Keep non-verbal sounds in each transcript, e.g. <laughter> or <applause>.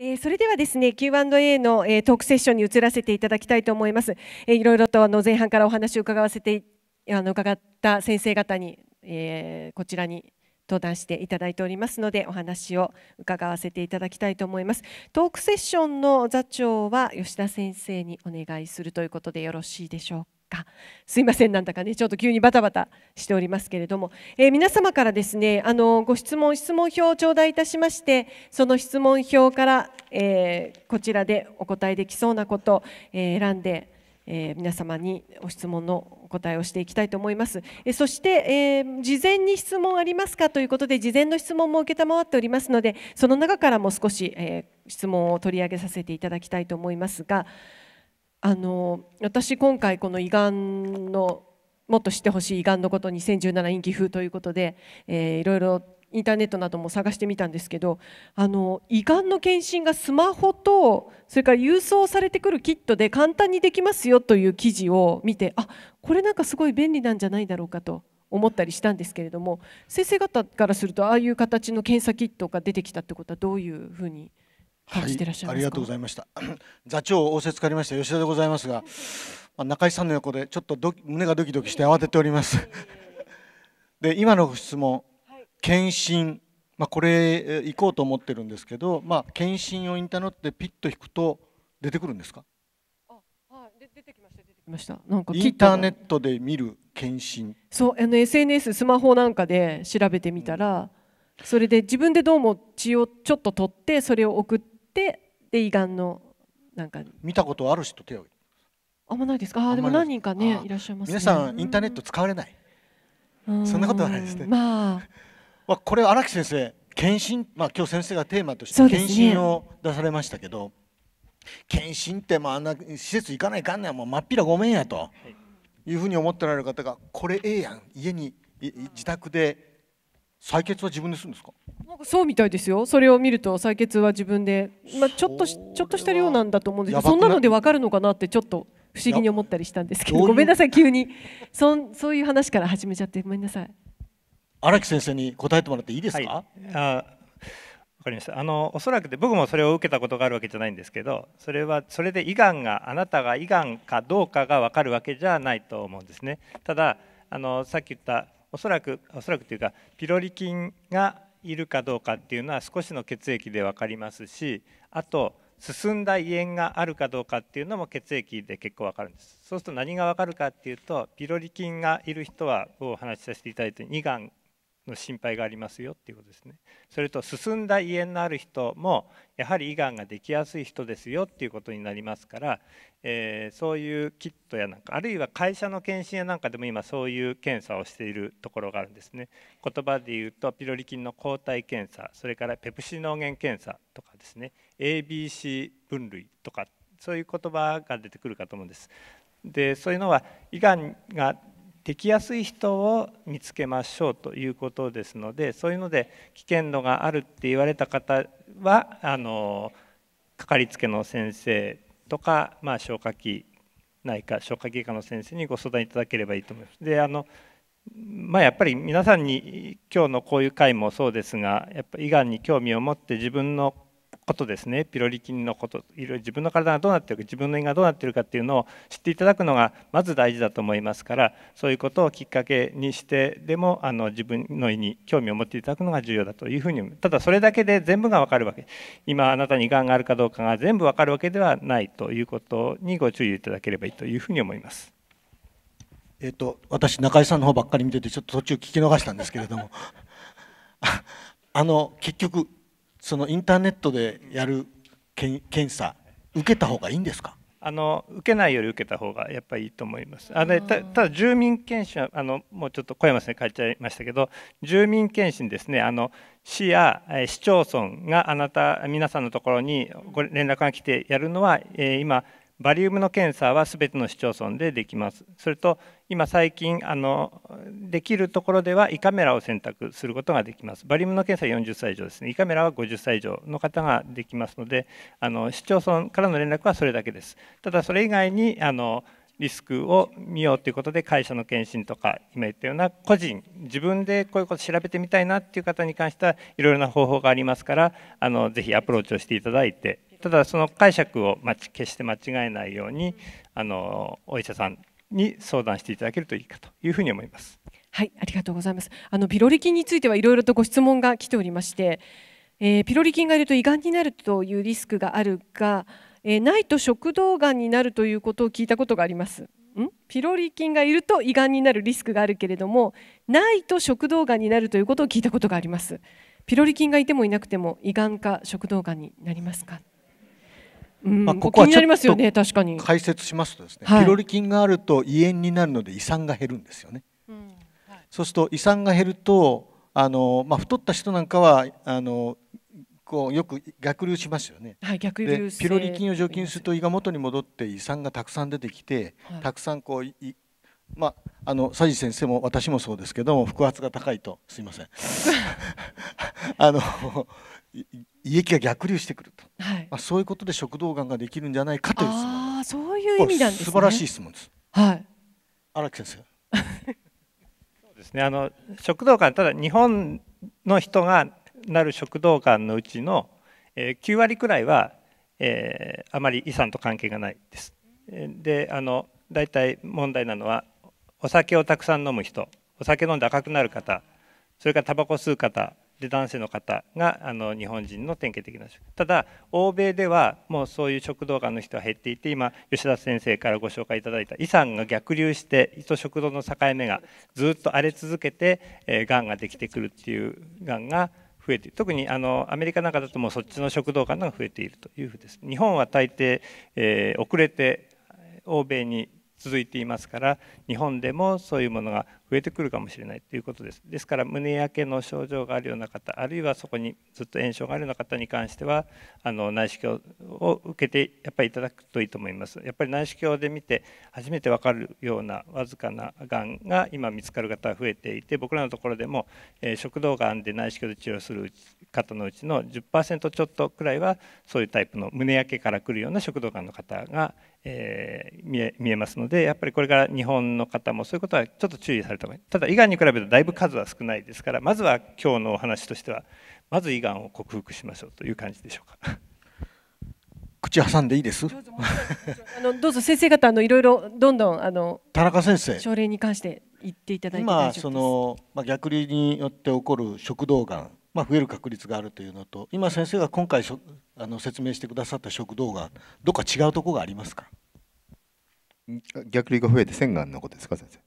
えそれではですね Q&A の、えトークセッションに移らせていただきたいと思います。えー、いろいろとあの前半からお話を伺わせてあの伺った先生方に、えこちらに登壇していただいておりますのでお話を伺わせていただきたいと思いますトークセッションの座長は吉田先生にお願いするということでよろしいでしょうかかすいませんなんだかねちょっと急にバタバタしておりますけれども、えー、皆様からですねあのご質問質問票を頂戴いたしましてその質問票から、えー、こちらでお答えできそうなこと、えー、選んで、え皆様にお質問のお答えをしていきたいと思います。えそして、えー、事前に質問ありますかということで事前の質問も承っておりますのでその中からも少し、え質問を取り上げさせていただきたいと思いますが。あの私今回この胃がんのもっと知ってほしい胃がんのこと2017陰気風ということで、えー、いろいろインターネットなども探してみたんですけどあの胃がんの検診がスマホとそれから郵送されてくるキットで簡単にできますよという記事を見てあこれなんかすごい便利なんじゃないだろうかと思ったりしたんですけれども先生方からするとああいう形の検査キットが出てきたってことはどういうふうに感じてらっしゃいます、はい、ありがとうございました <clears throat> 座長仰せつかりました吉田でございますが、まあ、中井さんの横でちょっとど胸がドキドキして慌てております <laughs> で今の質問検診、まあ、これ行こうと思ってるんですけど、まあ、検診をインターネットでピッと引くと出てくるんですかましたなんかインターネットで見る検診そうあの SNS スマホなんかで調べてみたら、それで自分でどうも血をちょっと取ってそれを送っってで胃がんのなんか見たことある人手をあんまないですかあでも何人かねいらっしゃいます、ね、皆さんインターネット使われないんそんなことはないですねまあ <laughs> まあこれ荒木先生検診まあ今日先生がテーマとして検診を出されましたけど、ね、検診ってまああんな施設行かないかんねんもうまっぴらごめんやというふうに思ってられる方がこれええやん家に自宅で採血は自分でするんですかそうみたいですよそれを見ると採血は自分で、まあ、ちょっとちょっとした量なんだと思うんですけどそんなのでわかるのかなってちょっと不思議に思ったりしたんですけどごめんなさい急にそんそういう話から始めちゃってごめんなさい荒木先生に答えてもらっていいですか、はい、あわかりましたあのおそらくで僕もそれを受けたことがあるわけじゃないんですけどそれはそれで胃がんがあなたが胃がんかどうかがわかるわけじゃないと思うんですねただあのさっき言ったおそらくおそらくというかピロリ菌がいるかどうかっていうのは少しの血液で分かりますしあと進んだ胃炎があるかどうかっていうのも血液で結構分かるんですそうすると何が分かるかっていうとピロリ菌がいる人はをお話しさせていただいて2がんの心配がありますよっていうことですねそれと進んだ胃炎のある人もやはり胃がんができやすい人ですよっていうことになりますから、えー、そういうキットやなんかあるいは会社の検診やなんかでも今そういう検査をしているところがあるんですね言葉で言うとピロリ菌の抗体検査それからペプシノーゲン検査とかですね ABC 分類とかそういう言葉が出てくるかと思うんですでそういうのは胃がんができやすい人を見つけましょうということですのでそういうので危険度があるって言われた方はあのかかりつけの先生とか、まあ、消化器内科消化器科の先生にご相談いただければいいと思います。であのまあ、やっぱり皆さんに今日のこういう回もそうですがやっぱ胃がんに興味を持って自分のことですねピロリ菌のこといろいろ自分の体がどうなってるか自分の胃がどうなってるかっていうのを知っていただくのがまず大事だと思いますからそういうことをきっかけにしてでもあの自分の胃に興味を持っていただくのが重要だというふうにただそれだけで全部が分かるわけ今あなたにがんがあるかどうかが全部分かるわけではないということにご注意いただければいいというふうに思います。えーと、私中居さんの方ばっかり見ててちょっと途中聞き逃したんですけれどもあの結局そのインターネットでやる検査受けた方がいいんですかあの受けないより受けた方がやっぱりいいと思います。あれただ住民検診はあのもうちょっと小山さんに書いちゃいましたけど住民検診ですねあの市や市町村があなた皆さんのところにご連絡が来てやるのは、えー、今バリウムの検査は全ての市町村でできます。それと今最近あのできるところでは胃カメラを選択することができます。バリウムの検査は40歳以上ですね。胃カメラは50歳以上の方ができますので、あの市町村からの連絡はそれだけです。ただそれ以外にあのリスクを見ようということで会社の検診とか今言ったような個人自分でこういうこと調べてみたいなっていう方に関してはいろいろな方法がありますからあのぜひアプローチをしていただいてただその解釈を決して間違えないようにあのお医者さんに相談していただけるといいかというふうに思います。はい、ありがとうございます。あのピロリ菌についてはいろいろとご質問が来ておりまして、えー、ピロリ菌がいると胃がんになるというリスクがあるが、えー、ないと食道がんになるということを聞いたことがあります。んピロリ菌がいると胃がんになるリスクがあるけれども、ないと食道がんになるということを聞いたことがあります。ピロリ菌がいてもいなくても胃がんか食道がんになりますか。うん、まあ、ここはね、解説しますとですね、はい、ピロリ菌があると胃炎になるので胃酸が減るんですよね、うんはい、そうすると胃酸が減るとあの、まあ、太った人なんかはあのこうよく逆流しますよね、はい、逆流ピロリ菌を除菌すると胃が元に戻って胃酸がたくさん出てきて、たくさんこうまあ、あの佐治先生も私もそうですけども腹圧が高いとすいません <laughs> あの胃液が逆流してくるはあそういうことで食道がんができるんじゃないかという質問ああそういう意味なんですね素晴らしい質問ですはい荒木先生そうですねあの食道がんただ日本の人がなる食道がんのうちの、えー、9割くらいは、えー、あまり遺産と関係がないです。であのだいたい問題なのはお酒をたくさん飲む人お酒飲んで赤くなる方それからタバコ吸う方で男性の方があの日本人の典型的な食ただ欧米ではもうそういう食道がんの人は減っていて今吉田先生からご紹介いただいた胃酸が逆流して胃と食道の境目がずっと荒れ続けてえー、ができてくるっていうがんが増えて特にあのアメリカなんかだともうそっちの食道がんが増えているというふうです日本は大抵、えー、遅れて欧米に続いていますから日本でもそういうものが増えてくるかもしれないということです。ですから胸焼けの症状があるような方あるいはそこにずっと炎症があるような方に関してはあの内視鏡を受けてやっぱりいただくといいと思います。やっぱり内視鏡で見て初めて分かるようなわずかながんが今見つかる方が増えていて僕らのところでも、えー、食道がんで内視鏡で治療する方のうちの10%ちょっとくらいはそういうタイプの胸焼けからくるような食道がんの方が、えー、見えますのでやっぱりこれから日本の方もそういうことはちょっと注意されたただ胃がんに比べるとだいぶ数は少ないですからまずは今日のお話としてはまず胃がんを克服しましょうという感じでしょうか。<laughs> 口挟んでいいです。あのどうぞ先生方のいろいろどんどんあの田中先生症例に関して言っていただいて今そのまあ逆流によって起こる食道がんまあ増える確率があるというのと今先生が今回あの説明してくださった食道がんどっか違うところがありますか。逆流が増えて腺がんのことですか先生。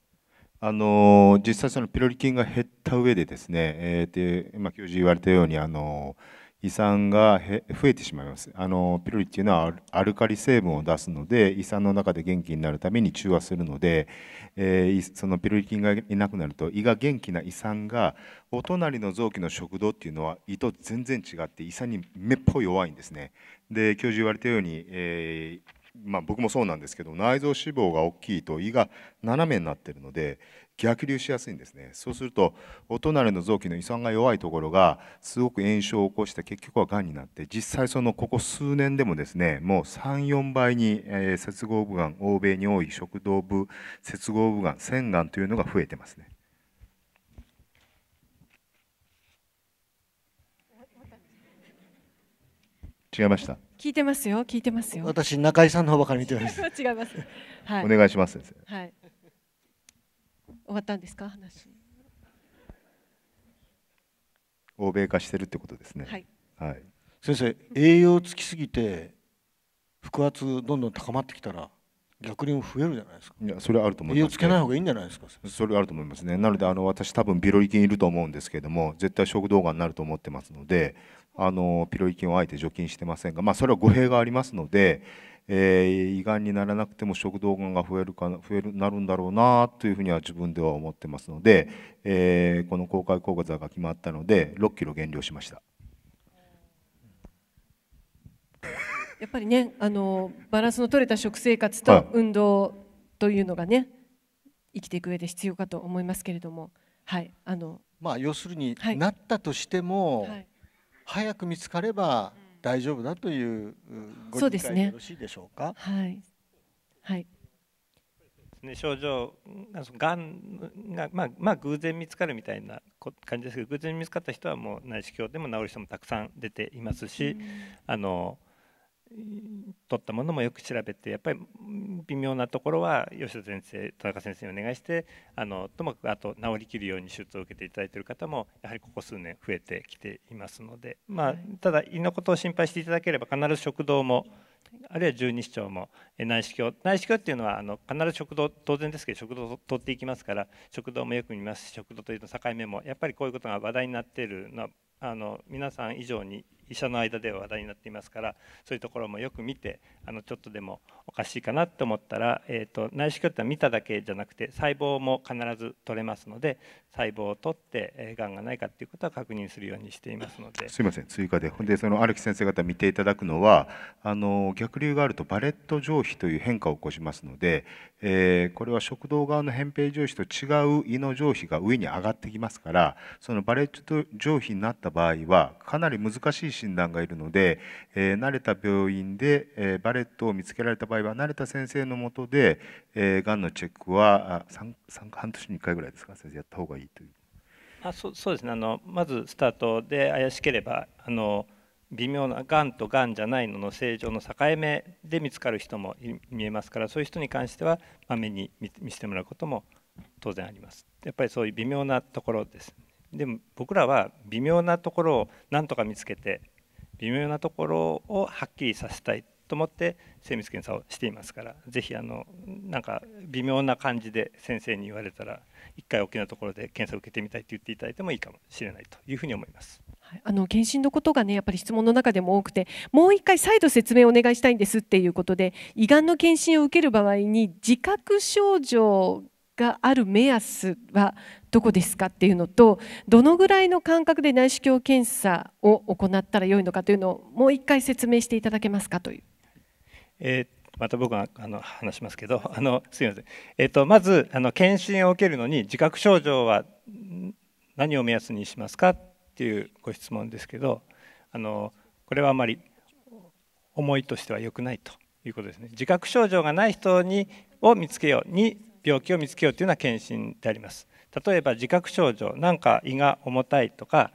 あの実際そのピロリ菌が減った上でですね、えー、で今教授言われたようにあの胃酸が増えてしまいますあのピロリっていうのはアルカリ成分を出すので胃酸の中で元気になるために中和するので、えー、そのピロリ菌がいなくなると胃が元気な胃酸がお隣の臓器の食道っていうのは胃と全然違って胃酸にめっぽい弱いんですねで教授言われたように、えーまあ、僕もそうなんですけど内臓脂肪が大きいと胃が斜めになってるので逆流しやすいんですねそうするとお隣の臓器の胃酸が弱いところがすごく炎症を起こして結局はがんになって実際そのここ数年でもですねもう34倍に、えー、接合部がん欧米に多い食道部接合部がん腺がんというのが増えてますね。違いました。聞いてますよ聞いてますよ私中井さんの方ばかり見てます <laughs> 違います、はい、お願いします先生、はい、終わったんですか話欧米化してるってことですねはい、はい、先生栄養つきすぎて腹圧どんどん高まってきたら逆に増えるじゃないですか。いやそれはあると思います、ね。つけない方がいいんじゃないですか。それあると思いますね。なのであの私多分ビロリ菌いると思うんですけれども、絶対食道がんになると思ってますので、あのピロリ菌をあえて除菌してませんが、まあ、それは語弊がありますので、えー、胃がんにならなくても食道がんが増えるか増えるなるんだろうなというふうには自分では思ってますので、えー、この公開口座が決まったので6キロ減量しました。やっぱりねあのバランスの取れた食生活と運動というのがね、はい、生きていく上で必要かと思いますけれども、はいあのまあ、要するに、なったとしても、はい、早く見つかれば大丈夫だというご理解でよろしいでしょうか。うね、はい、はいね、症状がんが、まあまあ、偶然見つかるみたいな感じですけど偶然見つかった人はもう内視鏡でも治る人もたくさん出ていますし、うん、あの取ったものもよく調べてやっぱり微妙なところは吉田先生田中先生にお願いしてあのともかくあと治りきるように手術を受けていただいている方もやはりここ数年増えてきていますので、まあ、ただ胃のことを心配していただければ必ず食道もあるいは十二指腸も内視鏡内視鏡っていうのはあの必ず食道当然ですけど食道を取っていきますから食道もよく見ますし食道というの境目もやっぱりこういうことが話題になっているのはあの皆さん以上に医者の間では話題になっていますからそういうところもよく見てあのちょっとでもおかしいかなと思ったら、えーと、内視鏡って見ただけじゃなくて細胞も必ず取れますので細胞を取ってえがんがないかということは確認するようにしていますのですいません追加でほんでその荒木先生方見ていただくのはあの逆流があるとバレット上皮という変化を起こしますので、えー、これは食道側の扁平上皮と違う胃の上皮が上に上がってきますからそのバレット上皮になった場合はかなり難しい診断がいるので、えー、慣れた病院で、えー、バレットを見つけられた場合は慣れた先生のもとで、えー、がんのチェックは 3, 3半年に1回ぐらいですか先生やった方がいいというあそそうですねあのまずスタートで怪しければあの微妙ながんとがんじゃないのの正常の境目で見つかる人も見えますからそういう人に関してはまめに見せてもらうことも当然ありますやっぱりそういう微妙なところです、でも僕らは微妙なところをなんとか見つけて微妙なところをはっきりさせたいと思って精密検査をしていますから是非あのなんか微妙な感じで先生に言われたら一回大きなところで検査を受けてみたいと言っていただいてもいいかもしれないというふうに思います。はい、あの検診のことがねやっぱり質問の中でも多くてもう一回再度説明をお願いしたいんですっていうことで胃がんの検診を受ける場合に自覚症状がある目安はどこですかっていうのとどのぐらいの間隔で内視鏡検査を行ったらよいのかというのをもう一回説明していただけますかという。えーまた僕があの話しますけど、<laughs> あのすみません、えっ、と、まずあの検診を受けるのに、自覚症状は何を目安にしますかっていうご質問ですけど、あのこれはあまり思いとしては良くないということですね。自覚症状がない人にを見つけように病気を見つけようというのは検診であります例えば自覚症状なんか胃が重たいとか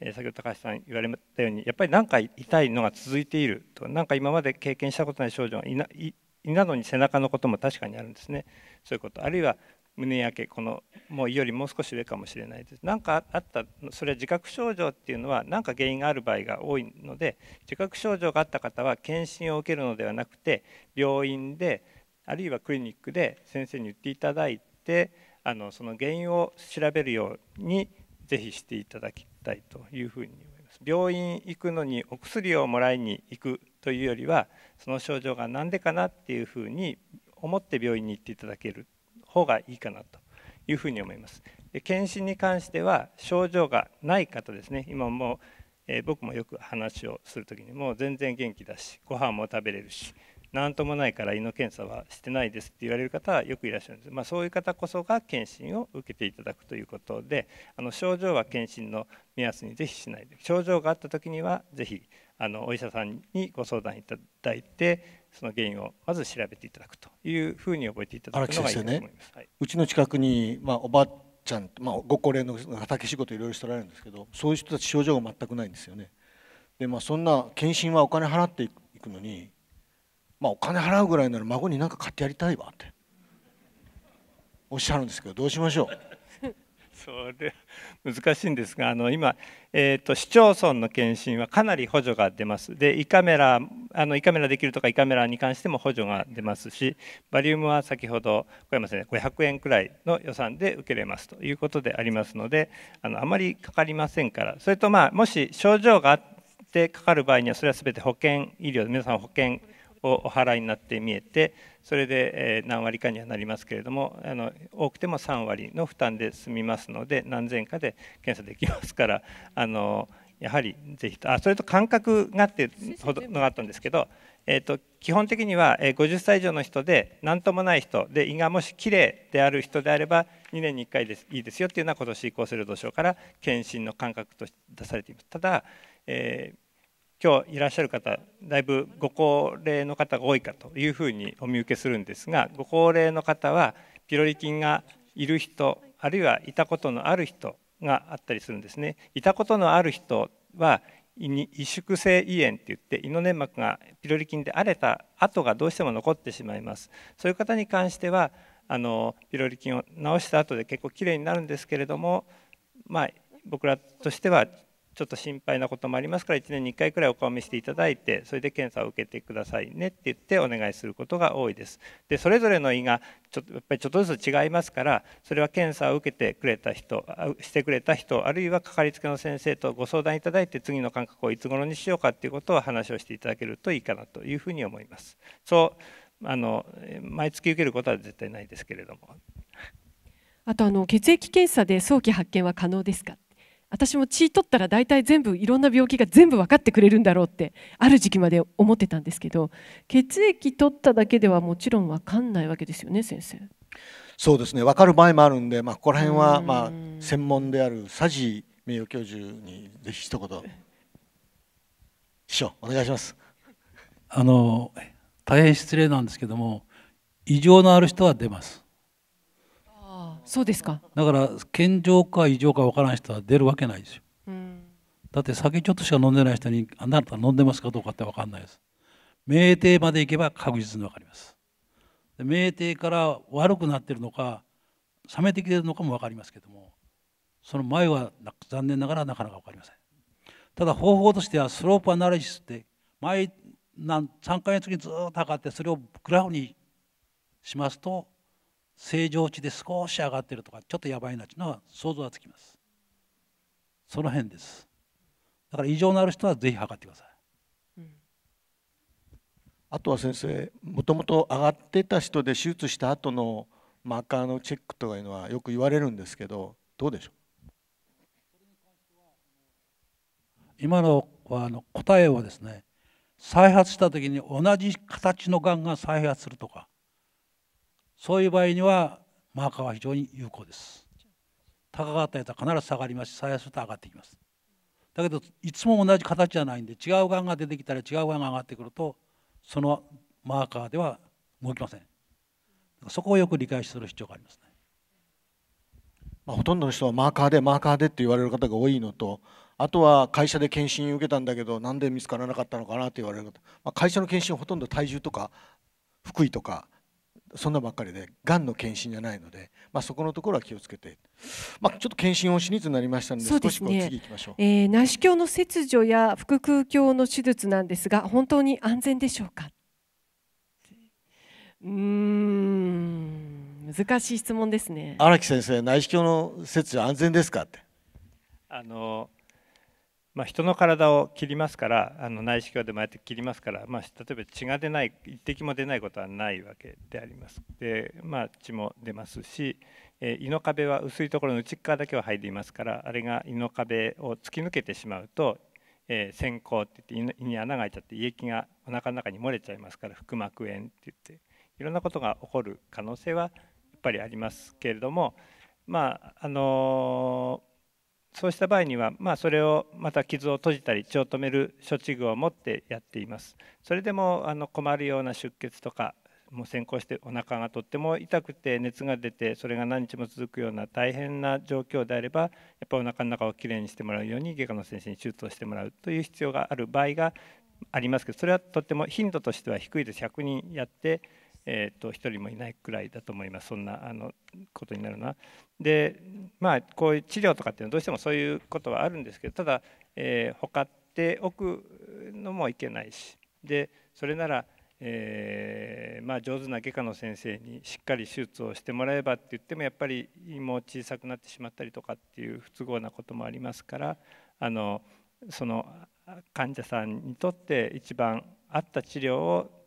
先ほど高橋さん言われたようにやっぱり何か痛いのが続いていると何か今まで経験したことない症状が胃などに背中のことも確かにあるんですねそういうことあるいは胸焼けこのもう胃よりもう少し上かもしれないです何かあったそれは自覚症状っていうのは何か原因がある場合が多いので自覚症状があった方は検診を受けるのではなくて病院であるいはクリニックで先生に言っていただいてあのその原因を調べるようにぜひしていただきたいというふうに思います病院行くのにお薬をもらいに行くというよりはその症状が何でかなっていうふうに思って病院に行っていただける方がいいかなというふうに思いますで検診に関しては症状がない方ですね今もえ僕もよく話をする時にもう全然元気だしご飯も食べれるし何ともないから胃の検査はしてないですって言われる方はよくいらっしゃるんです、まあ、そういう方こそが検診を受けていただくということであの症状は検診の目安にぜひしないで症状があった時にはぜひあのお医者さんにご相談いただいてその原因をまず調べていただくというふうに覚えていただくのがいいと思います。ね、うちの近くに、まあ、おばあちゃん、まあ、ご高齢の畑仕事いろいろしておられるんですけどそういう人たち症状が全くないんですよね。でまあ、そんな検診はお金払っていくのにまあ、お金払うぐらいなら孫に何か買ってやりたいわっておっしゃるんですけどどうしましょう <laughs> それ難しいんですがあの今、えーと、市町村の検診はかなり補助が出ますで胃カメラあの胃カメラできるとか胃カメラに関しても補助が出ますしバリウムは先ほど小山先生500円くらいの予算で受けれますということでありますのであのあまりかかりませんからそれとまあもし症状があってかかる場合にはそれは全て保険医療皆さん保険お払いになって見えてそれで何割かにはなりますけれどもあの多くても3割の負担で済みますので何千かで検査できますからあのやはりぜひあそれと感覚がっていうのがあったんですけど、えーと、基本的には50歳以上の人で何ともない人で胃がもしきれいである人であれば2年に1回ですいいですよっていうのは今年行する土省から検診の感覚と出されています。ただ、えー今日いらっしゃる方だいぶご高齢の方が多いかというふうにお見受けするんですがご高齢の方はピロリ菌がいる人あるいはいたことのある人があったりするんですね。いたことのある人は萎縮性胃炎っていって胃の粘膜がピロリ菌で荒れた跡がどうしても残ってしまいますそういう方に関してはあのピロリ菌を治した後で結構きれいになるんですけれどもまあ僕らとしてはちょっと心配なこともありますから1年に1回くらいお顔見せていただいてそれで検査を受けてくださいねって言ってお願いすることが多いですでそれぞれの胃がちょやっぱりちょっとずつ違いますからそれは検査を受けてくれた人してくれた人あるいはかかりつけの先生とご相談いただいて次の感覚をいつ頃にしようかっていうことを話をしていただけるといいかなというふうに思いますそうあの毎月受けることは絶対ないですけれどもあとあの血液検査で早期発見は可能ですか私も血取ったら大体全部いろんな病気が全部分かってくれるんだろうってある時期まで思ってたんですけど血液取っただけではもちろん分かんないわけですよね先生。そうですね分かる場合もあるんで、まあ、ここら辺はまあ専門である佐治名誉教授にぜひ一言師匠お願いしますあの大変失礼なんですけども異常のある人は出ますそうですかだから健常か異常か分からない人は出るわけないですよ、うん、だって酒ちょっとしか飲んでない人にあなた飲んでますかどうかって分かんないです酩酊までいけば確実に分かります酩酊から悪くなってるのか冷めてきてるのかも分かりますけどもその前は残念ながらなかなか分かりませんただ方法としてはスロープアナリシスって毎3ヶ月にずっと測ってそれをグラフにしますと正常値で少し上がってるとかちょっとやばいなっていうのは想像がつきますその辺ですだから異常のある人はぜひ測ってください、うん、あとは先生もともと上がってた人で手術した後のマーカーのチェックとかいうのはよく言われるんですけどどうでしょう今のはあの答えはですね再発した時に同じ形のがんが再発するとかそういう場合にはマーカーは非常に有効です。高かったやつは必ず下がりますし下がると上がってきます。だけどいつも同じ形じゃないんで違うがんが出てきたら違うがんが上がってくるとそのマーカーでは動きません。そこをよく理解する必要がありますね。まあ、ほとんどの人はマーカーでマーカーでって言われる方が多いのとあとは会社で検診受けたんだけどなんで見つからなかったのかなって言われる方、まあ、会社の検診はほとんど体重とか福井とかそんなばっかりでがんの検診じゃないので、まあ、そこのところは気をつけて、まあ、ちょっと検診をしにーなりましたので、ね、少しこう次行きましょう、えー、内視鏡の切除や腹腔鏡の手術なんですが本当に安全でしょうかうん難しい質問ですね荒木先生内視鏡の切除安全ですかってあのまあ、人の体を切りますからあの内視鏡でもやって切りますから、まあ、例えば血が出ない一滴も出ないことはないわけでありますで、まあ、血も出ますし、え胃の壁は薄いところの内側だけは入りますからあれが胃の壁を突き抜けてしまうと、えー、線香って言って胃に穴が開いちゃって胃液がおなかの中に漏れちゃいますから腹膜炎って言っていろんなことが起こる可能性はやっぱりありますけれどもまああのーそうした場合には、まあ、それをまた傷を閉じたり血を止める処置具を持ってやっていますそれでもあの困るような出血とかもう先行してお腹がとっても痛くて熱が出てそれが何日も続くような大変な状況であればやっぱお腹の中をきれいにしてもらうように外科の先生に手術をしてもらうという必要がある場合がありますけどそれはとっても頻度としては低いです100人やってえーと、1人もいないくらいだと思いますそんなあのことになるのは。でまあこういう治療とかっていうのはどうしてもそういうことはあるんですけどただ、えー、他っておくのもいけないしでそれなら、えー、まあ、上手な外科の先生にしっかり手術をしてもらえばって言ってもやっぱり胃も小さくなってしまったりとかっていう不都合なこともありますからあのその患者さんにとって一番合った治療を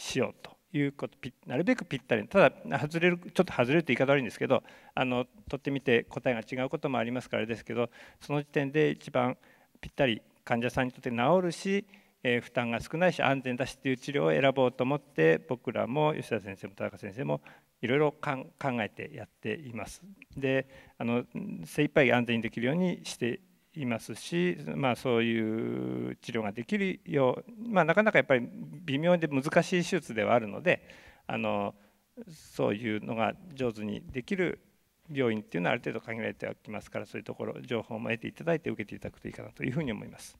しようということなるべくぴったりただ外れるちょっと外れると言い方悪いんですけどあの取ってみて答えが違うこともありますからですけどその時点で一番ぴったり患者さんにとって治るし、えー、負担が少ないし安全だしっていう治療を選ぼうと思って僕らも吉田先生も田中先生もいろいろ考えてやっています。であの精一杯安全にできるようにしていますし、まあ、そういう治療ができるよう、まあ、なかなかやっぱり微妙で難しい手術ではあるのであのそういうのが上手にできる病院っていうのはある程度限られてはきますからそういうところ情報も得ていただいて受けていただくといいかなというふうに思います。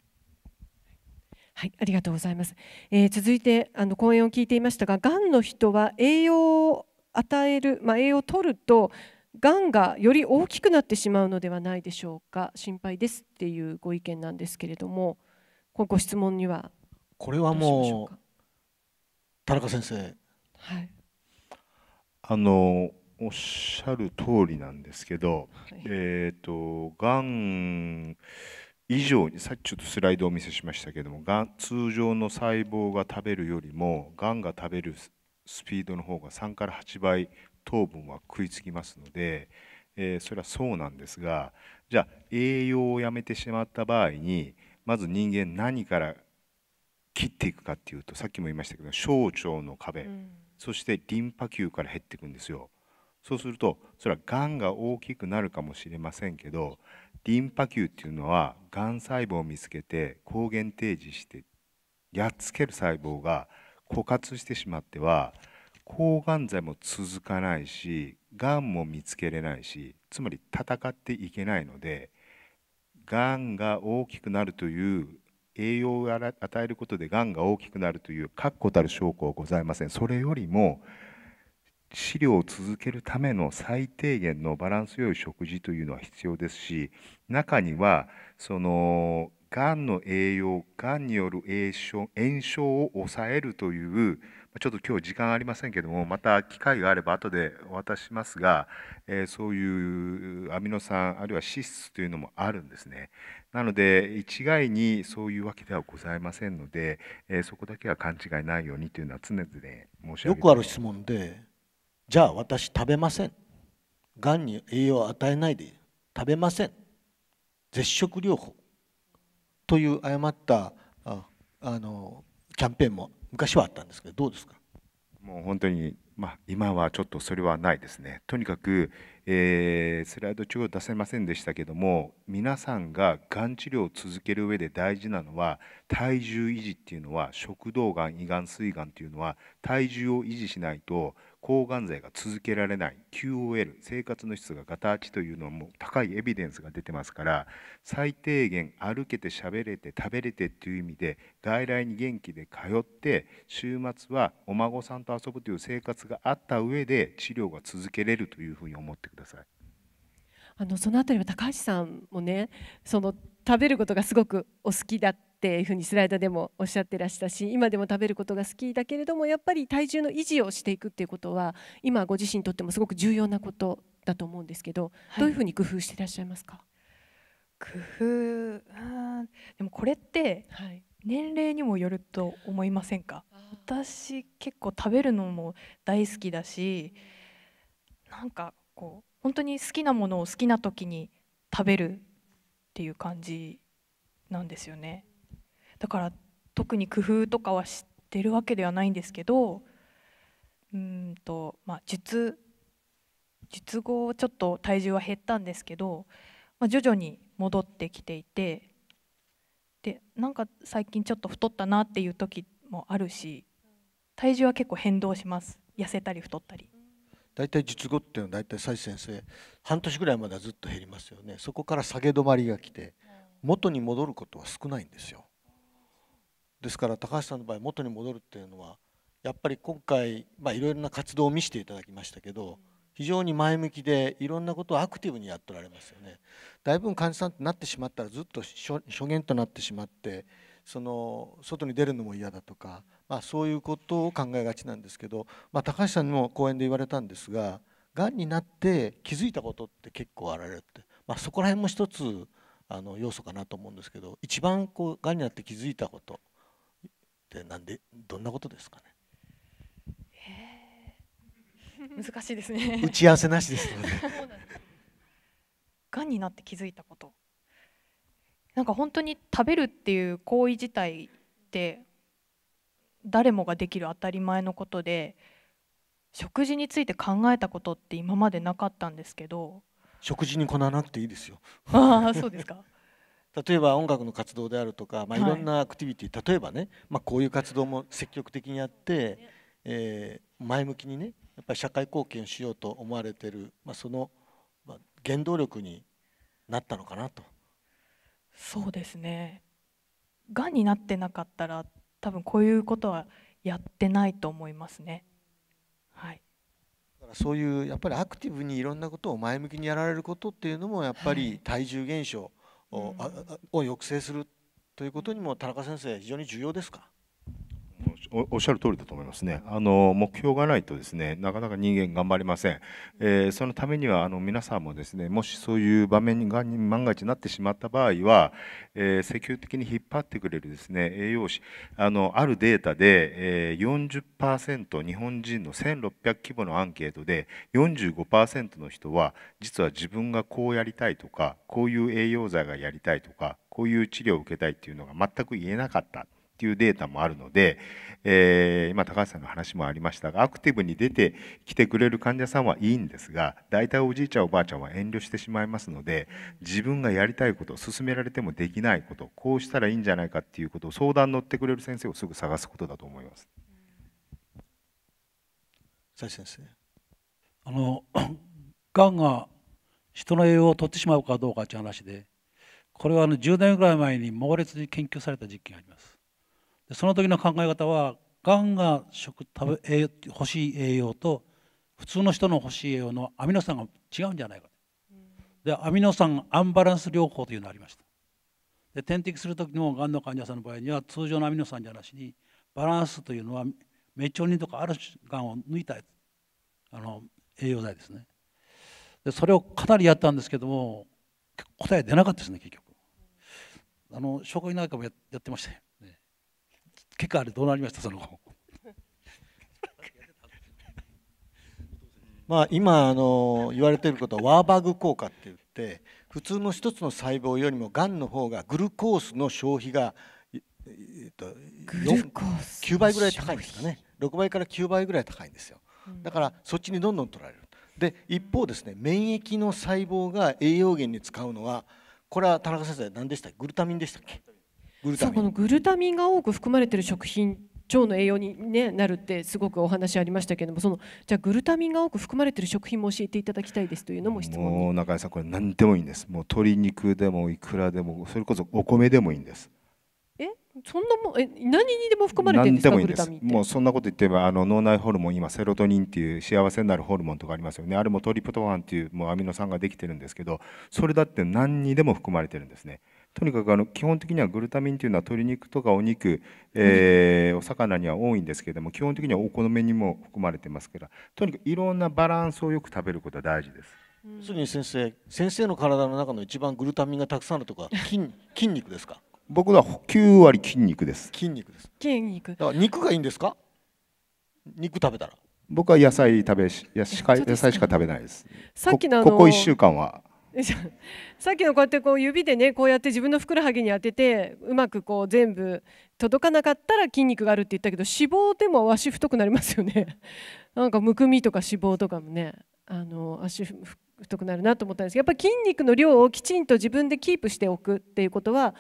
はい、ありがとうございます。えー、続いてあの講演を聞いていましたが、がんの人は栄養を与える、まあ、栄養を取るとがんがより大きくなってしまうのではないでしょうか心配ですっていうご意見なんですけれどもご質問にはこれはもう田中先生、はい、あのおっしゃる通りなんですけど、はい、えっ、ー、とがん以上にさっきちょっとスライドをお見せしましたけどもがん通常の細胞が食べるよりもがんが食べるスピードの方が3から8倍糖分は食いつきますので、えー、それはそうなんですがじゃあ栄養をやめてしまった場合にまず人間何から切っていくかっていうとさっきも言いましたけど小腸の壁、うん、そしてリンパ球から減っていくんですよ。そうするとそれはがんが大きくなるかもしれませんけどリンパ球っていうのはがん細胞を見つけて抗原提示してやっつける細胞が枯渇してしまっては抗がん剤も続かないしがんも見つけれないしつまり戦っていけないのでがんが大きくなるという栄養を与えることでがんが大きくなるという確固たる証拠はございませんそれよりも治療を続けるための最低限のバランスよい食事というのは必要ですし中にはそのがんの栄養がんによる炎症を抑えるというちょっと今日時間ありませんけどもまた機会があれば後でお渡ししますが、えー、そういうアミノ酸あるいは脂質というのもあるんですねなので一概にそういうわけではございませんので、えー、そこだけは勘違いないようにというのは常々申し上げてよくある質問でじゃあ私食べませんがんに栄養を与えないで食べません絶食療法という誤ったあのキャンペーンも昔はあったんですけどどうですかもう本当に、まあ、今はちょっとそれはないですね。とにかく、えー、スライド中を出せませんでしたけども皆さんががん治療を続ける上で大事なのは体重維持っていうのは食道がん胃がん膵がんっていうのは体重を維持しないと抗がん剤が続けられない QOL 生活の質がガタ落ちというのはもう高いエビデンスが出てますから最低限歩けて喋れて食べれてっていう意味で外来に元気で通って週末はお孫さんと遊ぶという生活があった上で治療が続けれるというふうに思ってください。あのその辺りは高橋さんもねその食べることがすごくお好きだっっていうふうにスライドでもおっしゃってらしたし今でも食べることが好きだけれどもやっぱり体重の維持をしていくっていうことは今ご自身にとってもすごく重要なことだと思うんですけど、どういうふうに工夫していらっしゃいますか、工夫でもこれって年齢にもよると思いませんか、私結構食べるのも大好きだしなんかこう本当に好きなものを好きな時に食べるっていう感じなんですよね。だから特に工夫とかは知ってるわけではないんですけどうんと、まあ、術術後ちょっと体重は減ったんですけど、まあ、徐々に戻ってきていてでなんか最近ちょっと太ったなっていう時もあるし体重は結構変動します痩せたり太ったり大体術後っていうのは大体蔡先生半年ぐらいまではずっと減りますよねそこから下げ止まりが来て元に戻ることは少ないんですよですから高橋さんの場合元に戻るっていうのはやっぱり今回いろいろな活動を見せていただきましたけど非常に前向きでいろんなことをアクティブにやっておられますよね。だいぶ患者さんとなってしまったらずっと初言となってしまってその外に出るのも嫌だとか、まあ、そういうことを考えがちなんですけど、まあ、高橋さんにも講演で言われたんですががんになって気づいたことって結構あられるって、まあ、そこら辺も一つあの要素かなと思うんですけど一番こうがんになって気づいたことってなんでどんなことですかね。難しいですね打ち合わせなしですのでがになって気づいたことなんか本当に食べるっていう行為自体って誰もができる当たり前のことで食事について考えたことって今までなかったんですけど食事にこななくていいですよああそうですか例えば音楽の活動であるとか、まあ、いろんなアクティビティ、はい、例えばね、まあ、こういう活動も積極的にやって、えー、前向きにねやっぱり社会貢献しようと思われてる、まあ、その原動力になったのかなと。そうですねがんになってなかったら多分こういうことはやってないと思いますね。はい、だからそういうやっぱりアクティブにいろんなことを前向きにやられることっていうのもやっぱり体重減少、はいを抑制するということにも田中先生非常に重要ですかおっしゃる通りだと思いますね。あの目標がないとですね、なかなか人間頑張りません。えー、そのためにはあの皆さんもですね、もしそういう場面が万が一なってしまった場合は、えー、積極的に引っ張ってくれるですね栄養士あのあるデータで、えー、40%日本人の1600規模のアンケートで45%の人は実は自分がこうやりたいとかこういう栄養剤がやりたいとかこういう治療を受けたいっていうのが全く言えなかったっていうデータもあるので、えー、今高橋さんの話もありましたがアクティブに出てきてくれる患者さんはいいんですが大体おじいちゃんおばあちゃんは遠慮してしまいますので自分がやりたいこと勧められてもできないことこうしたらいいんじゃないかっていうことを相談乗ってくれる先生をすぐ探すことだと思います。先生あのがん <coughs> が人の栄養を取ってしまうかどうかという話でこれはあの10年ぐらい前に猛烈に研究された実験がありますその時の考え方はがんが食食べ栄欲しい栄養と普通の人の欲しい栄養のアミノ酸が違うんじゃないかでアミノ酸アンバランス療法というのがありましたで点滴する時のがんの患者さんの場合には通常のアミノ酸じゃなしにバランスというのはメチオニンとかあるがんを抜いたあの栄養剤ですねでそれをかなりやったんですけども答え出なかったですね結局あの消化なんかもやってました結果あれどうなりましたその後 <laughs> まあ今あの言われていることはワーバーグ効果って言って普通の一つの細胞よりもがんの方がグルコースの消費がえっと、9倍ぐらい高いんですかね6倍から9倍ぐらい高いんですよだからそっちにどんどん取られるで一方ですね免疫の細胞が栄養源に使うのはこれは田中先生何でしたっけグルタミンでしたっけさあこのグルタミンが多く含まれている食品腸の栄養に、ね、なるってすごくお話ありましたけれどもそのじゃあグルタミンが多く含まれている食品も教えていただきたいですというのも質問もう中井さんこれ何でもいいんですもう鶏肉でもいくらでもそれこそお米でもいいんですえそんなもえ何にでも含まれてるんですかグルタミンもうそんなこと言ってばあの脳内ホルモン今セロトニンっていう幸せになるホルモンとかありますよねあれもトリプトファンっていうもうアミノ酸ができてるんですけどそれだって何にでも含まれてるんですね、とにかくあの基本的にはグルタミンというのは鶏肉とかお肉、えー、お魚には多いんですけれども基本的にはお好みにも含まれてますからとにかくいろんなバランスをよく食べることは大事です。要するに先生先生の体の中の一番グルタミンがたくさんあるとか筋 <laughs> 筋肉ですか僕は9割筋肉です筋肉です筋肉だから肉がいいんですか肉食べたら僕は野菜食べし野菜しか食べないですさっきのここ1週間は <laughs> さっきのこうやってこう指でねこうやって自分のふくらはぎに当ててうまくこう全部届かなかったら筋肉があるって言ったけど脂肪でも足太くなりますよね <laughs> なんかむくみとか脂肪とかもねあの足太くなるなと思ったんですけどやっぱり筋肉の量をきちんと自分でキープしておくっていうことは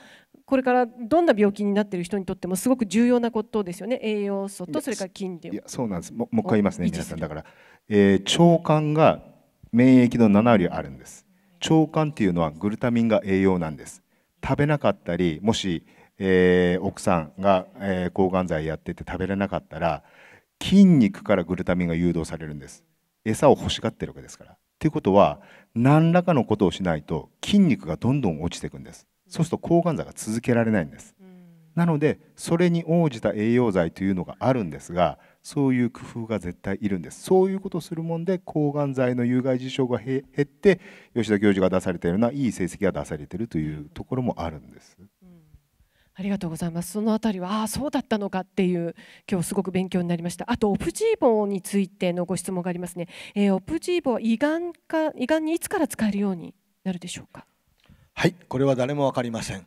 これからどんな病気になっている人にとってもすごく重要なことですよね栄養素とそれから筋量いやそうなんですももう一回言いますね皆さんだから、えー、腸管が免疫の7割あるんです腸管っていうのはグルタミンが栄養なんです食べなかったりもし、えー、奥さんが、えー、抗がん剤やってて食べれなかったら筋肉からグルタミンが誘導されるんです餌を欲しがってるわけですからということは何らかのことをしないと筋肉がどんどん落ちていくんですそうすると抗がん剤が続けられないんですなのでそれに応じた栄養剤というのがあるんですがそういう工夫が絶対いるんですそういうことをするもんで抗がん剤の有害事象が減って吉田教授が出されたようないい成績が出されているというところもあるんです。うん、ありがとうございますその辺りはああそうだったのかっていう今日すごく勉強になりましたあとオプジーボについてのご質問がありますね、えー、オプジーボは胃がんか胃がんにいつから使えるようになるでしょうかはいこれは誰も分かりません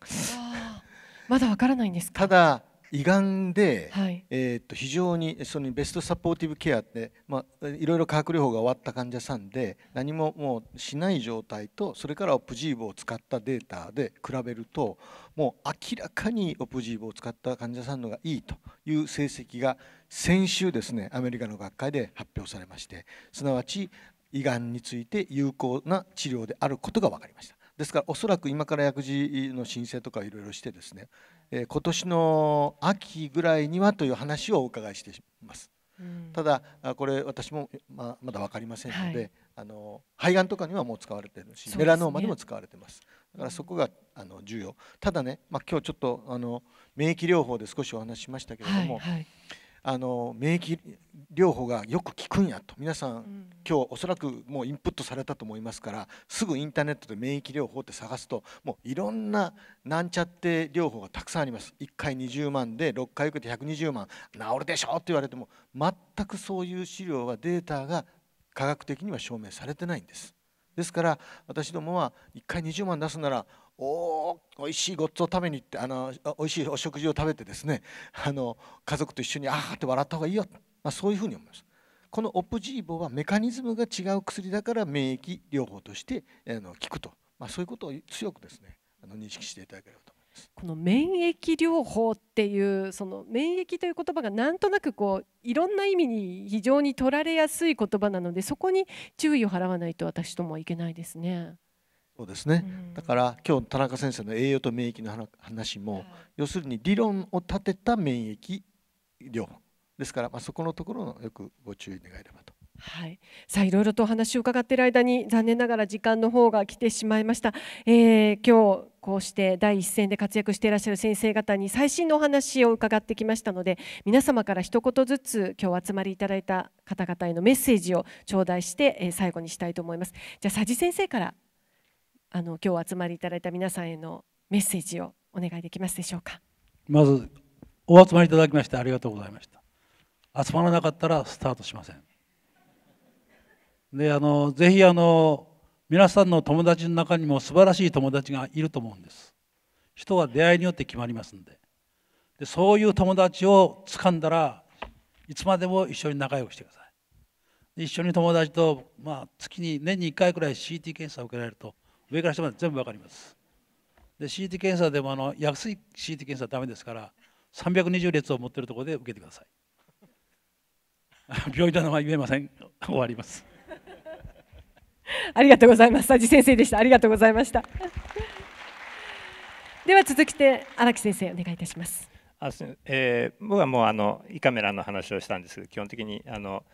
まだわからないんですただ胃がんで、はい、えー、っと非常にそのベストサポーティブケアって、まあ、いろいろ化学療法が終わった患者さんで何ももうしない状態とそれからオプジーボを使ったデータで比べるともう明らかにオプジーボを使った患者さんのがいいという成績が先週ですねアメリカの学会で発表されましてすなわち胃がんについて有効な治療であることが分かりました。ですからおそらく今から薬事の申請とかいろいろしてですねえ今年の秋ぐらいにはという話をお伺いしています。うん、ただこれ私もままだ分かりませんので、はい、あの肺がんとかにはもう使われてるし、ね、メラノーマにも使われてますだからそこが、あの重要ただね、まあ、今日ちょっとあの免疫療法で少しお話ししましたけれども、はいはいあの免疫療法がよく効くんやと皆さん、うん、今日おそらくもうインプットされたと思いますからすぐインターネットで免疫療法って探すともういろんななんちゃって療法がたくさんあります1回20万で6回受けて120万治るでしょって言われても全くそういう資料はデータが科学的には証明されてないんですですから私どもは1回20万出すならおおいしいごっつを食べに行ってあのおいしいお食事を食べてですねあの家族と一緒にああって笑った方がいいよ、まあ、そういうふうに思います。このオプジーボはメカニズムが違う薬だから免疫療法としてあの効くと、まあ、そういうことを強くですねあの認識していただければと思います。この免疫療法っていうその免疫という言葉がなんとなくこういろんな意味に非常に取られやすい言葉なのでそこに注意を払わないと私ともいけないですね。そうですね、だから今日田中先生の栄養と免疫の話も、要するに理論を立てた免疫療法ですから、まあ、そこのところのよくご注意願えればと。はい、さあいろいろとお話を伺っている間に残念ながら時間の方が来てしまいました、えー、今日こうして第一線で活躍していらっしゃる先生方に最新のお話を伺ってきましたので皆様から一言ずつ今日集まりいただいた方々へのメッセージを頂戴して、え最後にしたいと思いますじゃあ佐治先生からあの今日集まりいただいた皆さんへのメッセージをお願いできますでしょうかまずお集まりいただきましてありがとうございました集まらなかったらスタートしませんであのぜひあの皆さんの友達の中にも素晴らしい友達がいると思うんです人は出会いによって決まりますんででそういう友達を掴んだらいつまでも一緒に仲良くしてください一緒に友達と、まあ、月に年に1回くらい CT 検査を受けられると上から下まで全部分かりますで CT 検査でもあの安い CT 検査はダメですから320列を持ってるところで受けてください <laughs> 病院の名前言えません <laughs> 終わります <laughs> ありがとうございます佐治先生でしたありがとうございましたでは続きて荒木先生お願いいたしますあえー、僕はもうあの胃カメラの話をしたんですけど基本的にあの、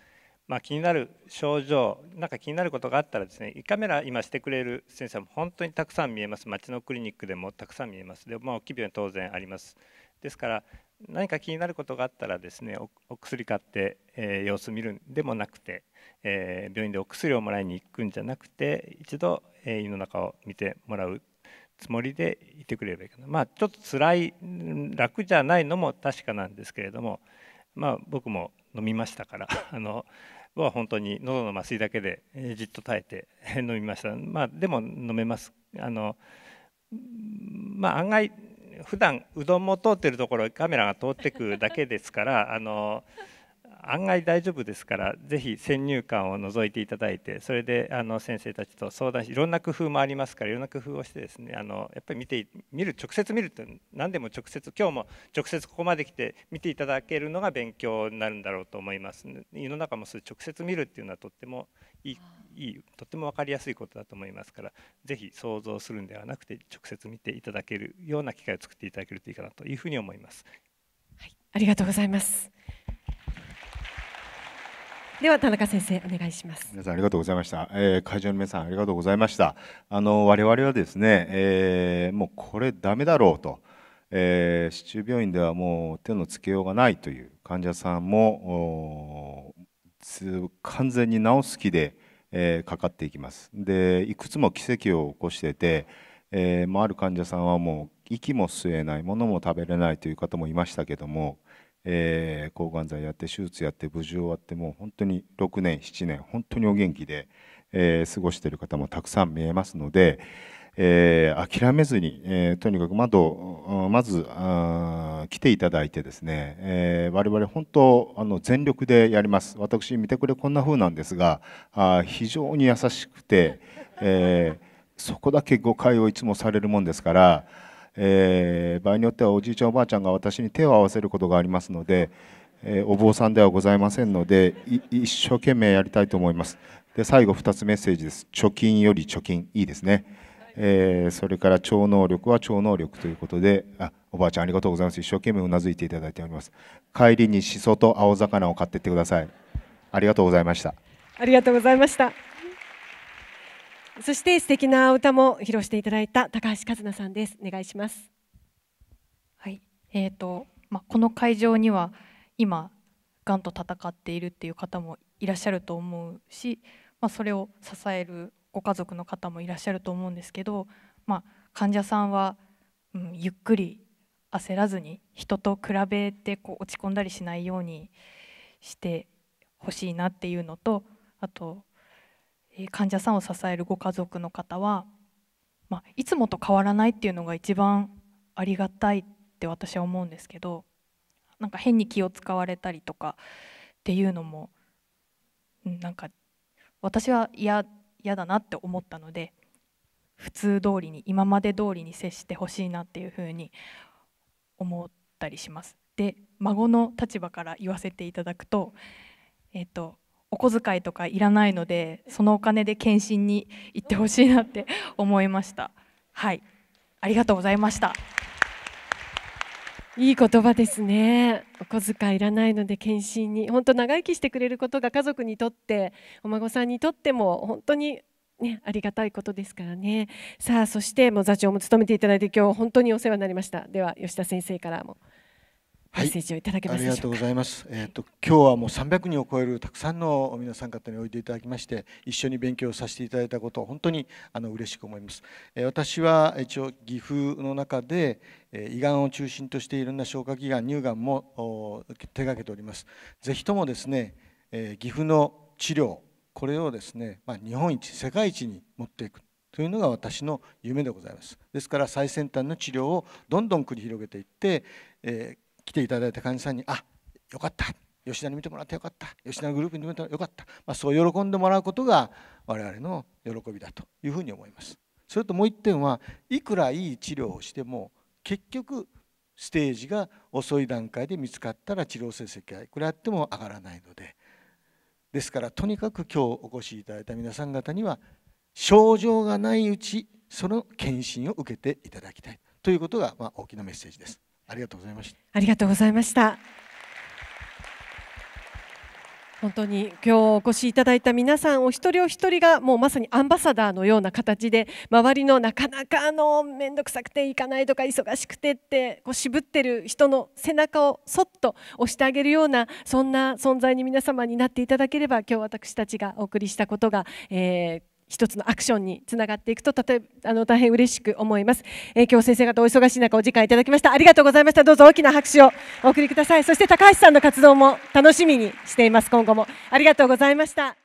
まあ、気になる症状なんか気になることがあったらですね胃カメラ今してくれる先生も本当にたくさん見えます町のクリニックでもたくさん見えますでまあ大きい病院当然ありますですから何か気になることがあったらですねお薬買って、えー、様子見るんでもなくて、えー、病院でお薬をもらいに行くんじゃなくて一度、えー、胃の中を見てもらうつもりでいてくれればいいかなまあちょっと辛い楽じゃないのも確かなんですけれどもまあ僕も飲みましたから <laughs> あのは本当に喉の麻酔だけでじっと耐えて <laughs> 飲みました、まあ、でも飲めますあの、まあ、案外普段うどんも通ってるところカメラが通ってくだけですからあの案外大丈夫ですからぜひ先入観を除いていただいてそれであの先生たちと相談しいろんな工夫もありますからいろんな工夫をしてですねあのやっぱり見て見る直接見るって何でも直接今日も直接ここまで来て見ていただけるのが勉強になるんだろうと思います世の中もそういう直接見るっていうのはとってもいいいいとっても分かりやすいことだと思いますからぜひ想像するんではなくて直接見ていただけるような機会を作っていただけるといいかなというふうに思います。はい、ありがとうございます。では田中先生お願いします皆さんありがとうございました、えー、会場の皆さんありがとうございましたあの我々はですね、えー、もうこれダメだろうと、えー、市中病院ではもう手のつけようがないという患者さんも完全に治す気で、えかかっていきますでいくつも奇跡を起こしてて、えまある患者さんはもう息も吸えないものも食べれないという方もいましたけどもえー、抗がん剤やって手術やって無事終わってもう本当に6年7年本当にお元気で、えー、過ごしている方もたくさん見えますので、えー、諦めずに、えとにかく窓まずあ来ていただいてですね、え我々本当あの全力でやります私見てくれこんな風なんですがあ非常に優しくて、えそこだけ誤解をいつもされるもんですから。えー、場合によってはおじいちゃんおばあちゃんが私に手を合わせることがありますので、えー、お坊さんではございませんので一生懸命やりたいと思いますで最後2つメッセージです貯金より貯金いいですね、えー、それから超能力は超能力ということであおばあちゃんありがとうございます一生懸命うなずいていただいております帰りにしそと青魚を買ってってくださいありがとうございましたありがとうございましたそして素敵な歌も披露していただいた高橋和奈さんです。お願いします。はい、えっ、ー、と、まあ、この会場には今がんと闘っているっていう方もいらっしゃると思うし、まあ、それを支えるご家族の方もいらっしゃると思うんですけど、まあ、患者さんは、うん、ゆっくり焦らずに人と比べてこう落ち込んだりしないようにしてほしいなっていうのとあと患者さんを支えるご家族の方は、まあ、いつもと変わらないっていうのが一番ありがたいって私は思うんですけどなんか変に気を使われたりとかっていうのもなんか私は嫌だなって思ったので普通通りに今まで通りに接してほしいなっていうふうに思ったりします。で孫の立場から言わせていただくと,、えっとお小遣いとかいらないのでそのお金で検診に行ってほしいなって <laughs> 思いましたはいありがとうございましたいい言葉ですねお小遣いいらないので検診に本当長生きしてくれることが家族にとってお孫さんにとっても本当にね、ありがたいことですからね。さあ、そしてもう座長も務めていただいて、今日本当にお世話になりました。では、吉田先生からも。メッセージをいただけます、はい、ありがとうございます。えっ、と今日はもう300人を超えるたくさんの皆さん方においでいただきまして一緒に勉強させていただいたことを本当にあの嬉しく思います。えー、私は一応岐阜の中で、えー、胃がんを中心としていろんな消化器がん乳がんも手がけております。ぜひともですね、えー、岐阜の治療これをですね、まあ、日本一世界一に持っていく。というのが私の夢でございますですから最先端の治療をどんどん繰り広げていって、えー、来ていただいた患者さんに、あよかった、吉田に見てもらってよかった、吉田のグループに見てもらってよかった、まあ、そう喜んでもらうことが我々の喜びだというふうに思います。それともう一点はいくらいい治療をしても結局ステージが遅い段階で見つかったら治療成績がいくらあっても上がらないのでですからとにかく今日お越しいただいた皆さん方には症状がないうちその検診を受けていただきたいということがま大きなメッセージです。ありがとうございました。ありがとうございました。本当に今日お越しいただいた皆さんお一人お一人がもうまさにアンバサダーのような形で周りのなかなかあの面倒くさくて行かないとか忙しくてってこう渋ってる人の背中をそっと押してあげるようなそんな存在に皆様になっていただければ今日私たちがお送りしたことが、え一つのアクションにつながっていくと例えあの大変嬉しく思います、えー、今日先生方お忙しい中お時間いただきましたありがとうございましたどうぞ大きな拍手をお送りくださいそして高橋さんの活動も楽しみにしています今後もありがとうございました